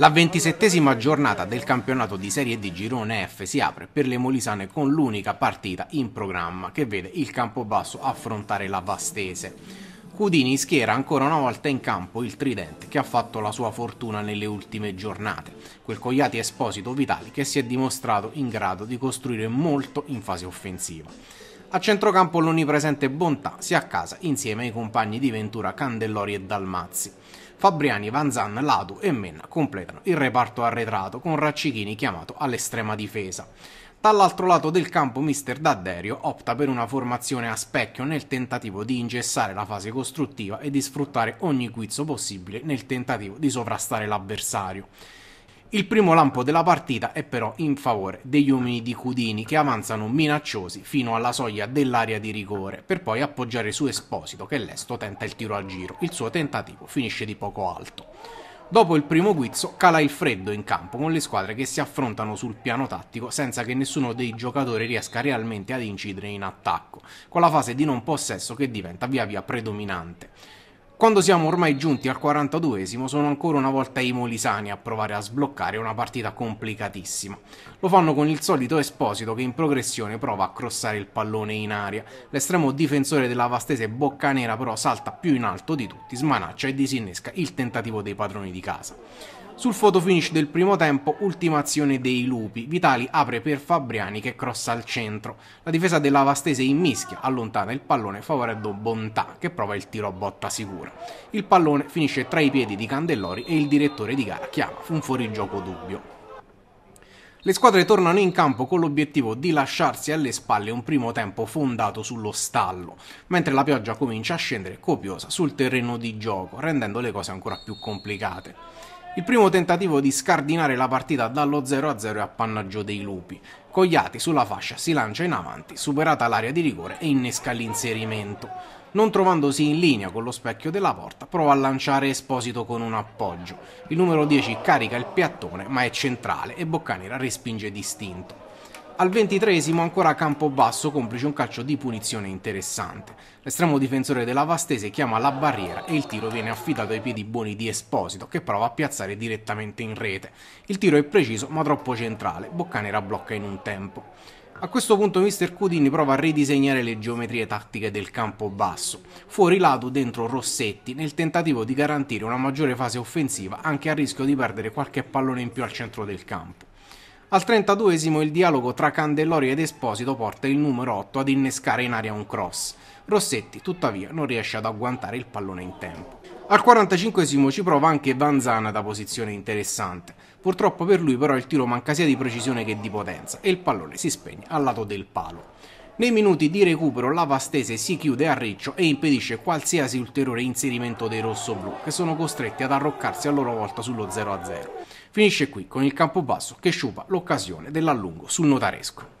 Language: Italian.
La ventisettesima giornata del campionato di Serie D Girone F si apre per le Molisane con l'unica partita in programma che vede il Campobasso affrontare la Vastese. Cudini schiera ancora una volta in campo il tridente che ha fatto la sua fortuna nelle ultime giornate, quel Cogliati Esposito Vitali che si è dimostrato in grado di costruire molto in fase offensiva. A centrocampo l'onnipresente Bontà si accasa insieme ai compagni di Ventura Candellori e Dalmazzi. Fabriani, Van Zan, Ladu e Menna completano il reparto arretrato con Raccichini chiamato all'estrema difesa. Dall'altro lato del campo mister D'Adderio opta per una formazione a specchio nel tentativo di ingessare la fase costruttiva e di sfruttare ogni guizzo possibile nel tentativo di sovrastare l'avversario. Il primo lampo della partita è però in favore degli uomini di Cudini che avanzano minacciosi fino alla soglia dell'area di rigore per poi appoggiare su Esposito che lesto tenta il tiro al giro. Il suo tentativo finisce di poco alto. Dopo il primo guizzo cala il freddo in campo con le squadre che si affrontano sul piano tattico senza che nessuno dei giocatori riesca realmente ad incidere in attacco, con la fase di non possesso che diventa via via predominante. Quando siamo ormai giunti al 42esimo sono ancora una volta i molisani a provare a sbloccare una partita complicatissima. Lo fanno con il solito Esposito che in progressione prova a crossare il pallone in aria. L'estremo difensore della Vastese Boccanera però salta più in alto di tutti, smanaccia e disinnesca il tentativo dei padroni di casa. Sul fotofinish del primo tempo, ultima azione dei lupi. Vitali apre per Fabriani che crossa al centro. La difesa della Vastese in mischia, allontana il pallone favorendo Bontà che prova il tiro a botta sicura. Il pallone finisce tra i piedi di Candellori e il direttore di gara chiama un fuorigioco dubbio. Le squadre tornano in campo con l'obiettivo di lasciarsi alle spalle un primo tempo fondato sullo stallo, mentre la pioggia comincia a scendere copiosa sul terreno di gioco, rendendo le cose ancora più complicate. Il primo tentativo di scardinare la partita dallo 0-0 a 0 è appannaggio dei lupi. Cogliati sulla fascia si lancia in avanti, superata l'area di rigore e innesca l'inserimento. Non trovandosi in linea con lo specchio della porta, prova a lanciare Esposito con un appoggio. Il numero 10 carica il piattone ma è centrale e Boccanera respinge distinto. Al ventitresimo ancora Campobasso complice un calcio di punizione interessante. L'estremo difensore della Vastese chiama la barriera e il tiro viene affidato ai piedi buoni di Esposito che prova a piazzare direttamente in rete. Il tiro è preciso ma troppo centrale, Boccanera blocca in un tempo. A questo punto Mr. Cudini prova a ridisegnare le geometrie tattiche del campo basso, fuori lato dentro Rossetti, nel tentativo di garantire una maggiore fase offensiva anche a rischio di perdere qualche pallone in più al centro del campo. Al 32esimo il dialogo tra Candellori ed Esposito porta il numero 8 ad innescare in aria un cross. Rossetti tuttavia non riesce ad agguantare il pallone in tempo. Al 45 esimo ci prova anche Vanzana da posizione interessante. Purtroppo per lui però il tiro manca sia di precisione che di potenza e il pallone si spegne al lato del palo. Nei minuti di recupero la Vastese si chiude a riccio e impedisce qualsiasi ulteriore inserimento dei rossoblù che sono costretti ad arroccarsi a loro volta sullo 0-0. Finisce qui con il Campobasso che sciupa l'occasione dell'allungo sul notaresco.